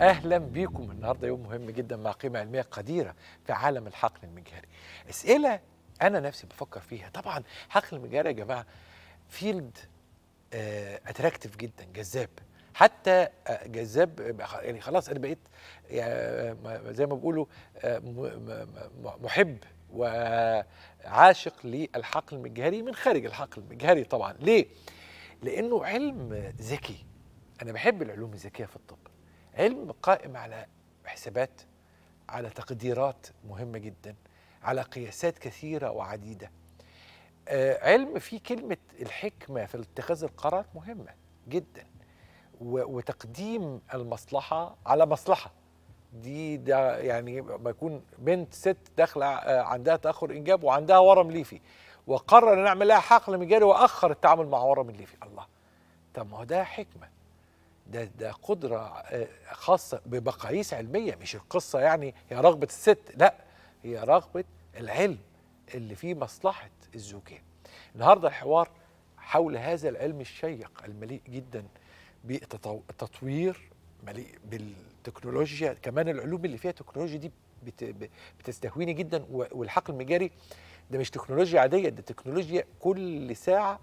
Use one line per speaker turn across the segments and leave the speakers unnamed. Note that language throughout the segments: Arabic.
اهلا بيكم النهارده يوم مهم جدا مع قيمه علميه قديره في عالم الحقل المجهري اسئله انا نفسي بفكر فيها طبعا حقل المجهري يا جماعه فيلد اتراكتيف آه، جدا جذاب حتى آه، جذاب يعني خلاص انا بقيت يعني زي ما بيقولوا آه، محب وعاشق للحقل المجهري من خارج الحقل المجهري طبعا ليه؟ لانه علم ذكي انا بحب العلوم الذكيه في الطب علم قائم على حسابات على تقديرات مهمة جدا على قياسات كثيرة وعديدة آه، علم في كلمة الحكمة في اتخاذ القرار مهمة جدا وتقديم المصلحة على مصلحة دي ده يعني ما يكون بنت ست داخلة آه، عندها تأخر إنجاب وعندها ورم ليفي وقرر أن أعمل لها حقل مجاري وأخر التعامل مع ورم الليفي الله طب ما هو ده حكمة ده ده قدره آه، خاصه بمقاييس علميه مش القصه يعني هي رغبه الست لا هي رغبه العلم اللي فيه مصلحه الزوجين. النهارده الحوار حول هذا العلم الشيق المليء جدا بالتطوير مليء بالتكنولوجيا كمان العلوم اللي فيها تكنولوجيا دي بتستهويني جدا والحقل المجاري ده مش تكنولوجيا عاديه ده تكنولوجيا كل ساعه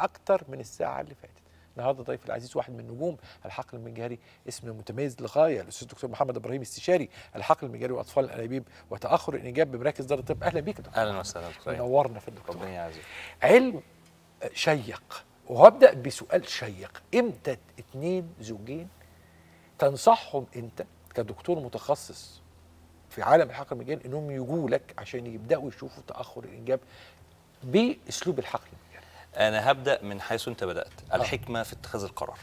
اكتر من الساعه اللي فاتت. النهارده ضيف العزيز واحد من نجوم الحقل المجهري اسم متميز للغايه الاستاذ الدكتور محمد ابراهيم استشاري الحقل المجهري واطفال الانابيب وتاخر الانجاب بمراكز دار الطب اهلا بيك
دكتور اهلا وسهلا نورنا في الدكتور ربنا يعزك
علم شيق وهبدا بسؤال شيق امتى اثنين زوجين تنصحهم انت كدكتور متخصص في عالم الحقل المجهري انهم يجوا لك عشان يبداوا يشوفوا تاخر الانجاب باسلوب الحقل
انا هبدا من حيث انت بدات آه. الحكمه في اتخاذ القرار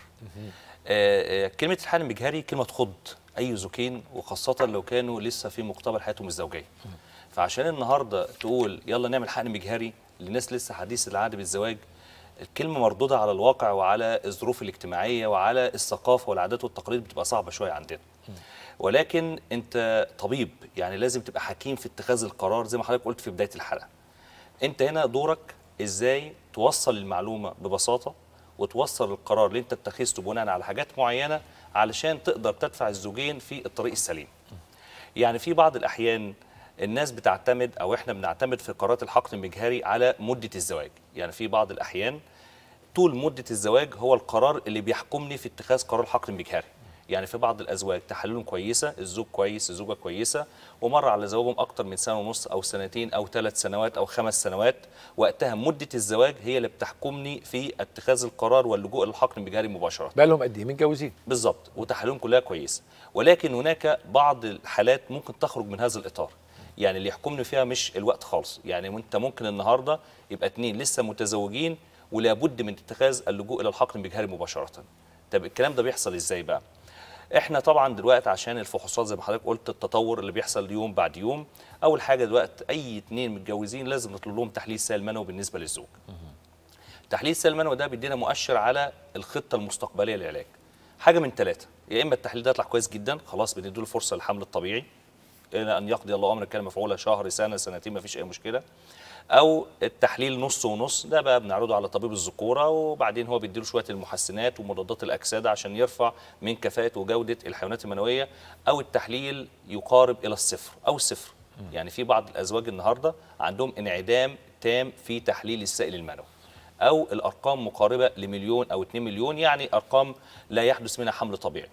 آه، آه، كلمه الحال المجهري كلمه تخض اي زوجين وخاصه لو كانوا لسه في مقتبل حياتهم الزوجيه فعشان النهارده تقول يلا نعمل حقن مجهري لناس لسه حديث العهد بالزواج الكلمه مردوده على الواقع وعلى الظروف الاجتماعيه وعلى الثقافه والعادات والتقاليد بتبقى صعبه شويه عندنا ولكن انت طبيب يعني لازم تبقى حكيم في اتخاذ القرار زي ما حضرتك قلت في بدايه الحلقه انت هنا دورك ازاي توصل المعلومه ببساطه وتوصل القرار اللي انت اتخذته بناء على حاجات معينه علشان تقدر تدفع الزوجين في الطريق السليم. يعني في بعض الاحيان الناس بتعتمد او احنا بنعتمد في قرارات الحقن المجهري على مده الزواج، يعني في بعض الاحيان طول مده الزواج هو القرار اللي بيحكمني في اتخاذ قرار الحقن المجهري. يعني في بعض الازواج تحاليلهم كويسه الزوج كويس الزوجه كويسه ومر على زواجهم اكتر من سنه ونص او سنتين او ثلاث سنوات او خمس سنوات وقتها مده الزواج هي اللي بتحكمني في اتخاذ القرار واللجوء للحقن بجاري مباشره بقى لهم قد ايه متجوزين بالظبط وتحاليلهم كلها كويسه ولكن هناك بعض الحالات ممكن تخرج من هذا الاطار يعني اللي يحكمني فيها مش الوقت خالص يعني انت ممكن النهارده يبقى اتنين لسه متزوجين ولابد من اتخاذ اللجوء الى الحقن بجهري مباشره طب الكلام ده بيحصل ازاي بقى احنا طبعا دلوقتي عشان الفحوصات زي ما حضرتك قلت التطور اللي بيحصل يوم بعد يوم اول حاجه دلوقتي اي اثنين متجوزين لازم نطلب لهم تحليل سائل منوي بالنسبه للزوج تحليل السائل منوي ده بيدينا مؤشر على الخطه المستقبليه للعلاج حاجه من ثلاثه يا اما التحليل ده يطلع كويس جدا خلاص بنديله الفرصه للحمل الطبيعي الى ان يقضي الله امر كان مفعوله شهر سنه سنتين ما فيش اي مشكله او التحليل نص ونص ده بقى بنعرضه على طبيب الذكوره وبعدين هو بيديله شويه المحسنات ومضادات الاكسده عشان يرفع من كفاءه وجوده الحيوانات المنويه او التحليل يقارب الى الصفر او الصفر يعني في بعض الازواج النهارده عندهم انعدام تام في تحليل السائل المنوي او الارقام مقاربه لمليون او 2 مليون يعني ارقام لا يحدث منها حمل طبيعي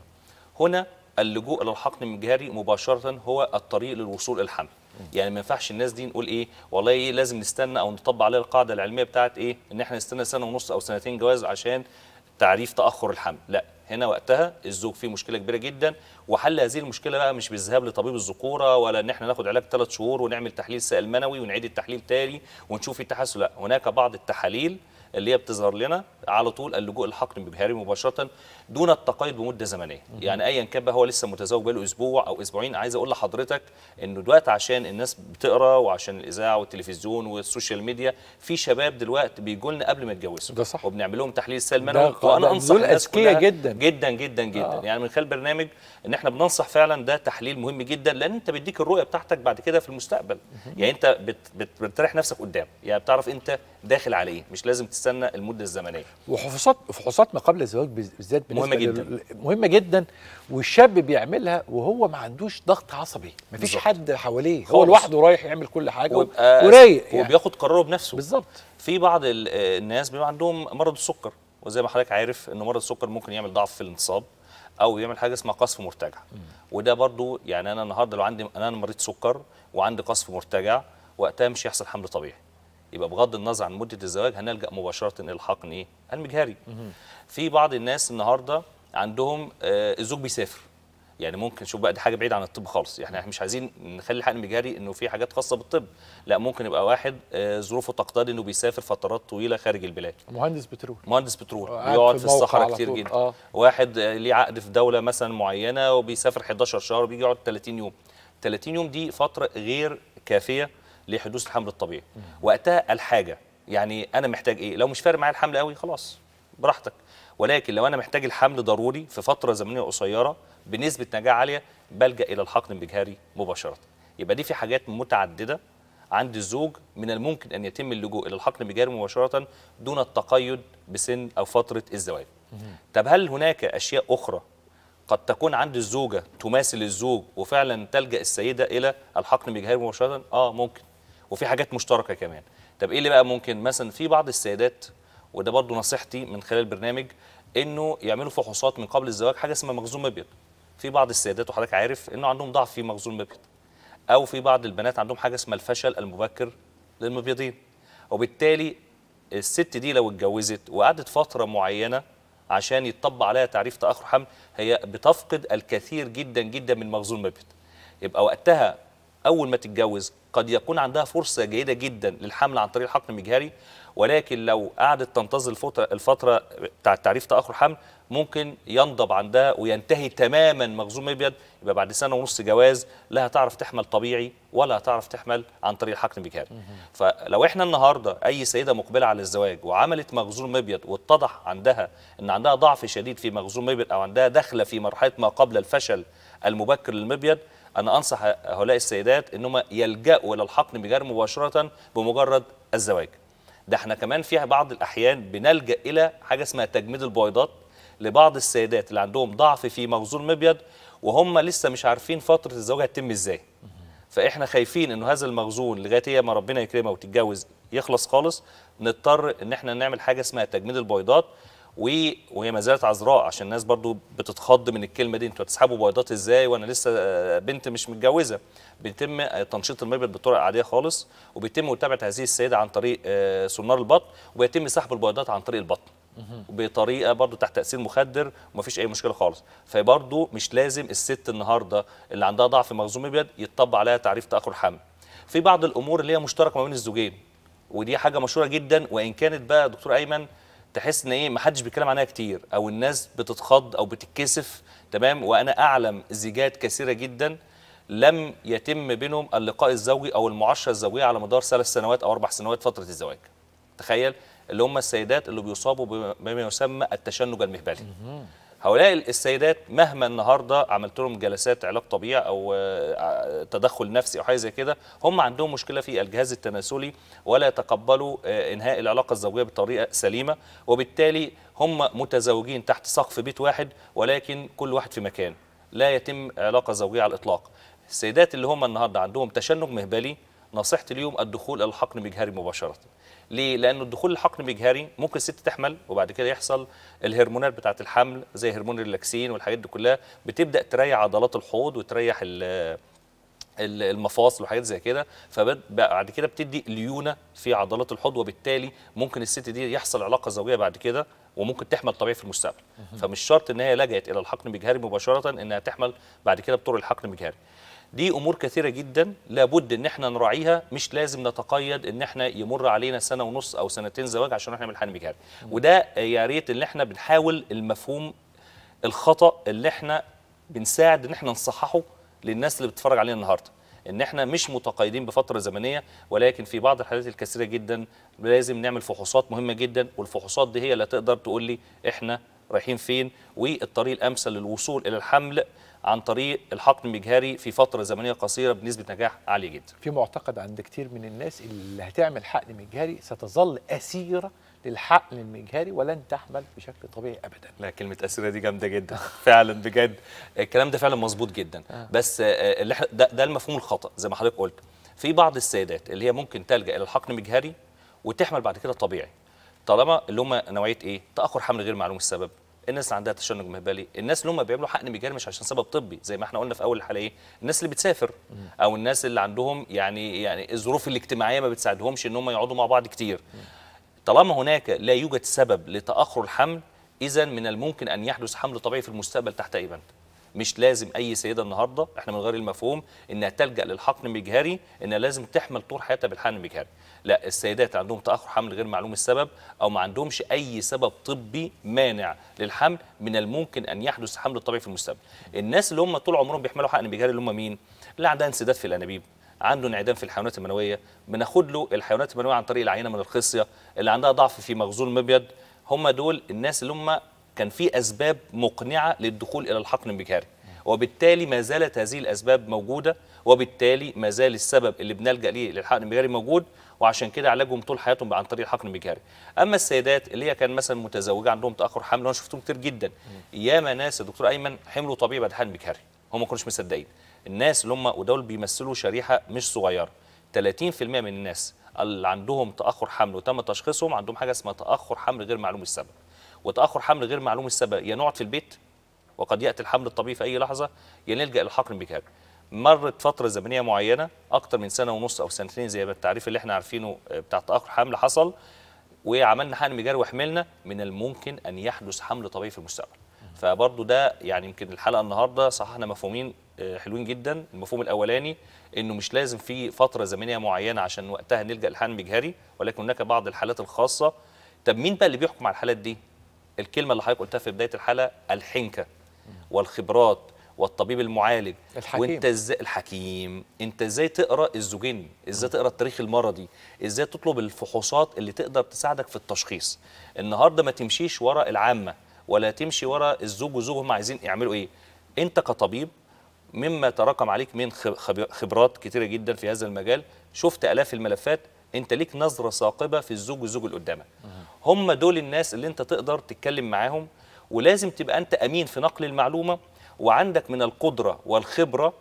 هنا اللجوء الى الحقن المجهري مباشره هو الطريق للوصول الى الحمل يعني ما ينفعش الناس دي نقول ايه والله إيه لازم نستنى او نطبق عليها القاعده العلميه بتاعت ايه ان احنا نستنى سنه ونص او سنتين جواز عشان تعريف تاخر الحمل لا هنا وقتها الزوج فيه مشكله كبيره جدا وحل هذه المشكله بقى مش بالذهاب لطبيب الذكوره ولا ان احنا ناخد علاج ثلاث شهور ونعمل تحليل سائل منوي ونعيد التحليل تاني ونشوف التحسن لا هناك بعض التحاليل اللي هي بتظهر لنا على طول اللجوء الحقن ببهاري مباشره دون التقيد بمده زمنيه يعني ايا كان بقى هو لسه متزوج بقاله اسبوع او اسبوعين عايز اقول لحضرتك انه دلوقتي عشان الناس بتقرا وعشان الاذاعه والتلفزيون والسوشيال ميديا في شباب دلوقتي بيجوا لنا قبل ما يتجوزوا ده صح وبنعمل لهم تحليل سلم وانا انصح الناس كلها جدا جدا جدا جدا آه. يعني من خلال برنامج ان احنا بننصح فعلا ده تحليل مهم جدا لان انت بيديك الرؤيه بتاعتك بعد كده في المستقبل يعني انت بت بت بتريح نفسك قدام يعني بتعرف انت داخل على ايه مش لازم تستنى المده الزمنيه وفحوصات
فحوصات ما قبل الزواج بالذات مهمه جدا مهمه جدا والشاب بيعملها وهو ما عندوش ضغط عصبي ما فيش حد حواليه هو لوحده رايح يعمل كل حاجه ورايق يعني. وبياخد
قراره بنفسه بالظبط في بعض الناس بيبقى عندهم مرض السكر وزي ما حضرتك عارف ان مرض السكر ممكن يعمل ضعف في الانتصاب او يعمل حاجه اسمها قصف مرتجع وده برضو يعني انا النهارده لو عندي انا مريض سكر وعندي قصف مرتجع وقتها مش هيحصل حمل طبيعي يبقى بغض النظر عن مده الزواج هنلجا مباشره الى الحقن ايه المجهري في بعض الناس النهارده عندهم آه الزوج بيسافر يعني ممكن شوف بقى دي حاجه بعيده عن الطب خالص يعني احنا مش عايزين نخلي الحقن المجهري انه في حاجات خاصه بالطب لا ممكن يبقى واحد آه، ظروفه تقتضي انه بيسافر فترات طويله خارج البلاد مهندس بترول مهندس بترول بيقعد في, في الصحراء كتير جدا آه. واحد آه، ليه عقد في دوله مثلا معينه وبيسافر 11 شهر وبيجي يقعد 30 يوم 30 يوم دي فتره غير كافيه لحدوث الحمل الطبيعي وقتها الحاجه يعني انا محتاج ايه لو مش فارق معايا الحمل قوي خلاص براحتك ولكن لو انا محتاج الحمل ضروري في فتره زمنيه قصيره بنسبه نجاح عاليه بلجا الى الحقن المجهري مباشره يبقى دي في حاجات متعدده عند الزوج من الممكن ان يتم اللجوء الى الحقن المجهري مباشره دون التقيد بسن او فتره الزواج طب هل هناك اشياء اخرى قد تكون عند الزوجه تماثل الزوج وفعلا تلجا السيده الى الحقن المجهري مباشره اه ممكن وفي حاجات مشتركه كمان طب ايه اللي بقى ممكن مثلا في بعض السيدات وده برضو نصيحتي من خلال البرنامج انه يعملوا فحوصات من قبل الزواج حاجه اسمها مخزون مبيض في بعض السيدات وحضرتك عارف انه عندهم ضعف في مخزون مبيض او في بعض البنات عندهم حاجه اسمها الفشل المبكر للمبيضين وبالتالي الست دي لو اتجوزت وقعدت فتره معينه عشان يتطبق عليها تعريف تاخر حمل هي بتفقد الكثير جدا جدا من مخزون مبيض يبقى وقتها اول ما تتجوز قد يكون عندها فرصة جيدة جدا للحمل عن طريق الحقن المجهري ولكن لو قعدت تنتظر الفترة, الفترة بتاع تعريف تأخر الحمل ممكن ينضب عندها وينتهي تماما مخزون أبيض يبقى بعد سنة ونص جواز لا هتعرف تحمل طبيعي ولا هتعرف تحمل عن طريق الحقن المجهري فلو احنا النهاردة أي سيدة مقبلة على الزواج وعملت مخزون أبيض واتضح عندها أن عندها ضعف شديد في مخزون أبيض أو عندها دخلة في مرحلة ما قبل الفشل المبكر للمبيض انا انصح هؤلاء السيدات انهم يلجاوا الى الحقن بجر مباشره بمجرد الزواج ده احنا كمان في بعض الاحيان بنلجا الى حاجه اسمها تجميد البويضات لبعض السيدات اللي عندهم ضعف في مخزون مبيض وهم لسه مش عارفين فتره الزواج هتتم ازاي فاحنا خايفين انه هذا المخزون لغايه هي إيه ما ربنا يكرمها وتتجوز يخلص خالص نضطر ان احنا نعمل حاجه اسمها تجميد البويضات وهي ما زالت عذراء عشان الناس برضو بتتخض من الكلمه دي انتوا بتسحبوا بيضات ازاي وانا لسه آه، بنت مش متجوزه بيتم تنشيط المبيض بطرق عاديه خالص وبيتم متابعه هذه السيده عن طريق آه، سونار البطن وبيتم سحب البيضات عن طريق البطن بطريقه برضو تحت تاثير مخدر ومفيش اي مشكله خالص فبرضو مش لازم الست النهارده اللي عندها ضعف مخزون ابيض يتطبق عليها تعريف تاخر الحمل في بعض الامور اللي هي مشتركه ما بين الزوجين ودي حاجه مشهوره جدا وان كانت بقى دكتور ايمن تحس ان ايه محدش بيتكلم عنها كتير او الناس بتتخض او بتتكسف تمام وانا اعلم زيجات كثيره جدا لم يتم بينهم اللقاء الزوجي او المعاشره الزوجيه على مدار ثلاث سنوات او اربع سنوات فتره الزواج تخيل اللي هم السيدات اللي بيصابوا بما يسمى التشنج المهبلي هؤلاء السيدات مهما النهارده عملت لهم جلسات علاج طبيعي او آه، تدخل نفسي او حاجه زي كده هم عندهم مشكله في الجهاز التناسلي ولا يتقبلوا آه، انهاء العلاقه الزوجيه بطريقه سليمه وبالتالي هم متزوجين تحت سقف بيت واحد ولكن كل واحد في مكان لا يتم علاقه زوجيه على الاطلاق السيدات اللي هم النهارده عندهم تشنج مهبلي نصيحتي اليوم الدخول الى الحقن المجهري مباشره ليه لان الدخول للحقن المجهري ممكن الست تحمل وبعد كده يحصل الهرمونات بتاعه الحمل زي هرمون اللاكسين والحاجات دي كلها بتبدا تريح عضلات الحوض وتريح المفاصل وحاجات زي كده فبعد كده بتدي ليونه في عضلات الحوض وبالتالي ممكن الست دي يحصل علاقه زوجيه بعد كده وممكن تحمل طبيعي في المستقبل فمش شرط ان هي لجأت الى الحقن المجهري مباشره انها تحمل بعد كده بطرق الحقن المجهري دي امور كثيره جدا لابد ان احنا نراعيها مش لازم نتقيد ان احنا يمر علينا سنه ونص او سنتين زواج عشان احنا بنحل مجهري وده يا ريت ان احنا بنحاول المفهوم الخطا اللي احنا بنساعد ان احنا نصححه للناس اللي بتتفرج علينا النهارده ان احنا مش متقيدين بفتره زمنيه ولكن في بعض الحالات الكثيره جدا لازم نعمل فحوصات مهمه جدا والفحوصات دي هي اللي تقدر تقول لي احنا رايحين فين والطريق الامثل للوصول الى الحمل عن طريق الحقن المجهري في فتره زمنيه قصيره بنسبه نجاح عاليه جدا.
في معتقد عند كتير من الناس اللي هتعمل حقن مجهري ستظل اسيره للحقن المجهري ولن تحمل
بشكل طبيعي ابدا. لا كلمه اسيره دي جامده جدا فعلا بجد الكلام ده فعلا مظبوط جدا آه. بس آه، آه، ده, ده المفهوم الخطا زي ما حضرتك قلت. في بعض السيدات اللي هي ممكن تلجا الى الحقن المجهري وتحمل بعد كده طبيعي. طالما اللي هم نوعيه ايه؟ تاخر حمل غير معلوم السبب، الناس اللي عندها تشنج مهبلي الناس اللي هم بيعملوا حقن مجاري مش عشان سبب طبي زي ما احنا قلنا في اول الحلقه ايه الناس اللي بتسافر او الناس اللي عندهم يعني يعني الظروف الاجتماعيه ما بتساعدهمش ان هم يقعدوا مع بعض كتير طالما هناك لا يوجد سبب لتاخر الحمل اذا من الممكن ان يحدث حمل طبيعي في المستقبل تحت اي بند مش لازم اي سيده النهارده احنا من غير المفهوم انها تلجا للحقن المجهري انها لازم تحمل طول حياتها بالحقن المجهري لا السيدات عندهم تاخر حمل غير معلوم السبب او ما عندهمش اي سبب طبي مانع للحمل من الممكن ان يحدث حمل طبيعي في المستقبل الناس اللي هم طول عمرهم بيحملوا حقن مجهري اللي هم مين اللي عندها انسداد في الانابيب عنده انعدام في الحيوانات المنويه بناخد له الحيوانات المنويه عن طريق العينه من الخصيه اللي عندها ضعف في مخزون مبيض هم دول الناس اللي هم كان في اسباب مقنعه للدخول الى الحقن المجهري وبالتالي ما زالت هذه الاسباب موجوده وبالتالي ما زال السبب اللي بنلجا ليه للحقن المجهري موجود وعشان كده علاجهم طول حياتهم عن طريق الحقن المجهري. اما السيدات اللي هي كان مثلا متزوجه عندهم تاخر حمل وانا شفتهم كتير جدا ياما ناس يا دكتور ايمن حملوا طبيعي بعد حقن مجاري هم ما كانوش مصدقين الناس اللي هم ودول بيمثلوا شريحه مش صغيره 30% من الناس اللي عندهم تاخر حمل وتم تشخيصهم عندهم حاجه اسمها تاخر حمل غير معلوم السبب وتاخر حمل غير معلوم السبب يا نقعد في البيت وقد ياتي الحمل الطبيعي في اي لحظه يا نلجا للحقن بكاب مرت فتره زمنيه معينه اكتر من سنه ونص او سنتين زي ما التعريف اللي احنا عارفينه آه، بتاع تاخر حمل حصل وعملنا حقن مجاري وحملنا من الممكن ان يحدث حمل طبيعي في المستقبل فبرضه ده يعني يمكن الحلقه النهارده صححنا مفهومين آه، حلوين جدا المفهوم الاولاني انه مش لازم في فتره زمنيه معينه عشان وقتها نلجا لحقن مجهري ولكن هناك بعض الحالات الخاصه طب مين بقى اللي بيحكم على الحالات دي الكلمه اللي حضرتك قلتها في بدايه الحلقه الحنكه والخبرات والطبيب المعالج الحكيم. وانت ازاي الحكيم انت ازاي تقرا الزوجين ازاي تقرا التاريخ المرضي ازاي تطلب الفحوصات اللي تقدر تساعدك في التشخيص النهارده ما تمشيش ورا العامه ولا تمشي ورا الزوج وزوجهم عايزين يعملوا ايه انت كطبيب مما تراكم عليك من خبرات كتيره جدا في هذا المجال شفت الاف الملفات انت ليك نظره ثاقبه في الزوج والزوج اللي قدامك هم دول الناس اللي انت تقدر تتكلم معاهم ولازم تبقى انت امين في نقل المعلومه وعندك من القدره والخبره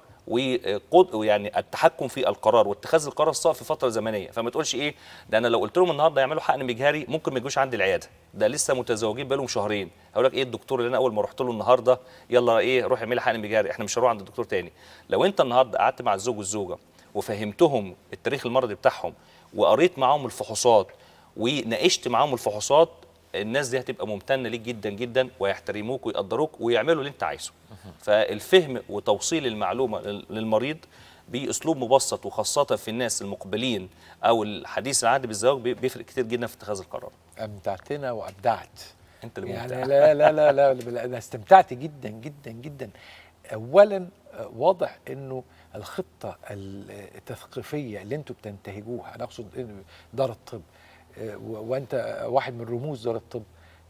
ويعني التحكم في القرار واتخاذ القرار الصائب في فتره زمنيه فما تقولش ايه ده انا لو قلت لهم النهارده يعملوا حقن مجهري ممكن ما يجوش عندي العياده ده لسه متزوجين بقالهم شهرين هقول لك ايه الدكتور اللي انا اول ما رحت له النهارده يلا ايه روح اعملي حقن مجهري احنا مش هنروح عند الدكتور تاني لو انت النهارده قعدت مع الزوج والزوجه وفهمتهم التاريخ المرضي بتاعهم وقريت معاهم الفحوصات وناقشت معاهم الفحوصات الناس دي هتبقى ممتنه ليك جدا جدا ويحترموك ويقدروك ويعملوا اللي انت عايزه فالفهم وتوصيل المعلومه للمريض باسلوب مبسط وخاصه في الناس المقبلين او الحديث العهد بالزواج بيفرق كتير جدا في اتخاذ القرار
امتعتنا وابدعت انت اللي يعني لا لا لا لا انا استمتعت جدا جدا جدا اولا واضح انه الخطه التثقيفيه اللي انتم بتنتهجوها انا اقصد دار الطب آه، وانت واحد من رموز دار الطب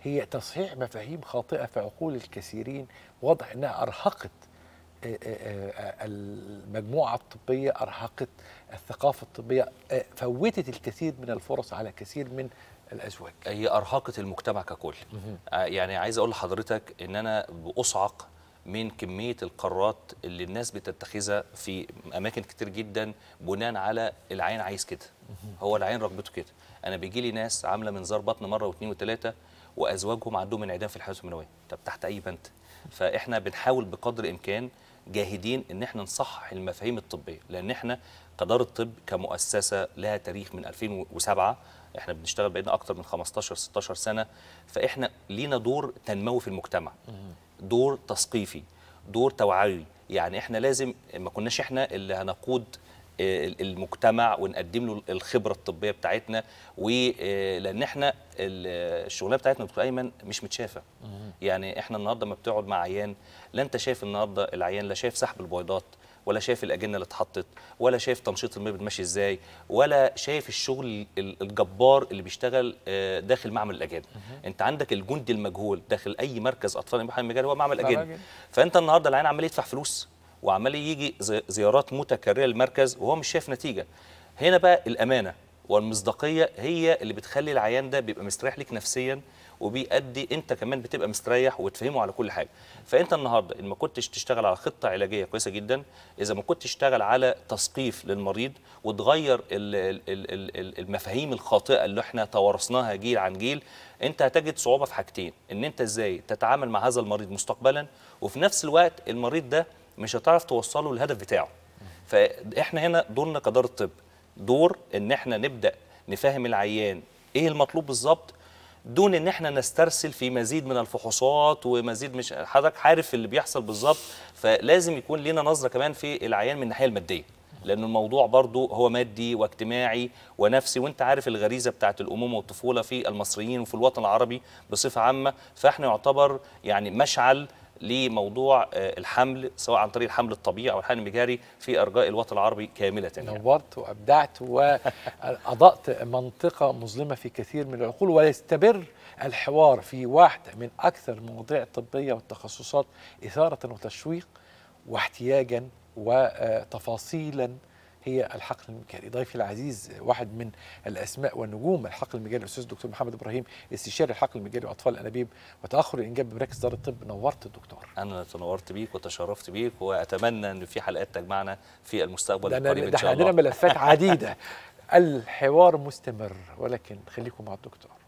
هي تصحيح مفاهيم خاطئه في عقول الكثيرين واضح انها ارهقت آه، آه، المجموعه الطبيه ارهقت الثقافه الطبيه فوتت الكثير من الفرص على كثير من الازواج
هي ارهقت المجتمع ككل يعني عايز اقول لحضرتك ان انا باصعق من كميه القرارات اللي الناس بتتخذها في اماكن كتير جدا بناء على العين عايز كده هو العين رغبته كده انا بيجي لي ناس عامله منظار بطن مره واثنين وثلاثه وازواجهم عندهم انعدام في الحيوانات المنويه طب تحت اي بنت فاحنا بنحاول بقدر الامكان جاهدين ان احنا نصحح المفاهيم الطبيه لان احنا قدر الطب كمؤسسه لها تاريخ من 2007 احنا بنشتغل بقينا اكتر من 15 16 سنه فاحنا لينا دور تنموي في المجتمع دور تثقيفي دور توعوي يعني احنا لازم ما كناش احنا اللي هنقود آه، المجتمع ونقدم له الخبره الطبيه بتاعتنا ولان آه، احنا الشغلانه بتاعتنا دكتور ايمن مش متشافه يعني احنا النهارده ما بتقعد مع عيان لا انت شايف النهارده العيان لا شايف سحب البويضات ولا شايف الاجنه اللي اتحطت ولا شايف تنشيط المبنى ماشي ازاي ولا شايف الشغل الجبار اللي بيشتغل آه، داخل معمل الاجانب انت عندك الجندي المجهول داخل اي مركز اطفال محمد مجال هو معمل اجانب فانت النهارده العيان عمال يدفع فلوس وعمال يجي زيارات متكرره للمركز وهو مش شايف نتيجه هنا بقى الامانه والمصداقيه هي اللي بتخلي العيان ده بيبقى مستريح ليك نفسيا وبيأدي انت كمان بتبقى مستريح وتفهمه على كل حاجه فانت النهارده ان ما كنتش تشتغل على خطه علاجيه كويسه جدا اذا ما كنتش تشتغل على تثقيف للمريض وتغير المفاهيم الخاطئه اللي احنا توارثناها جيل عن جيل انت هتجد صعوبه في حاجتين ان انت ازاي تتعامل مع هذا المريض مستقبلا وفي نفس الوقت المريض ده مش هتعرف توصله للهدف بتاعه فاحنا هنا دورنا كدار الطب دور ان احنا نبدا نفهم العيان ايه المطلوب بالظبط دون ان احنا نسترسل في مزيد من الفحوصات ومزيد مش حضرتك عارف اللي بيحصل بالظبط فلازم يكون لنا نظره كمان في العيان من الناحيه الماديه لان الموضوع برضو هو مادي واجتماعي ونفسي وانت عارف الغريزه بتاعه الامومه والطفوله في المصريين وفي الوطن العربي بصفه عامه فاحنا يعتبر يعني مشعل لموضوع آه، الحمل سواء عن طريق الحمل الطبيعي او الحمل المجاري في ارجاء الوطن العربي كامله يعني.
نورت وابدعت واضأت منطقه مظلمه في كثير من العقول ويستمر الحوار في واحده من اكثر المواضيع الطبيه والتخصصات اثاره وتشويق واحتياجا وتفاصيلا هي الحقل المجالي ضيفي العزيز واحد من الاسماء والنجوم الحقل المجالي الاستاذ الدكتور محمد ابراهيم استشاري الحقل المجالي واطفال الانابيب وتاخر الانجاب بمراكز دار الطب نورت الدكتور
انا تنورت بيك وتشرفت بيك واتمنى ان في حلقات تجمعنا في المستقبل القريب ان شاء الله ده عندنا ملفات عديده
الحوار مستمر ولكن خليكم مع الدكتور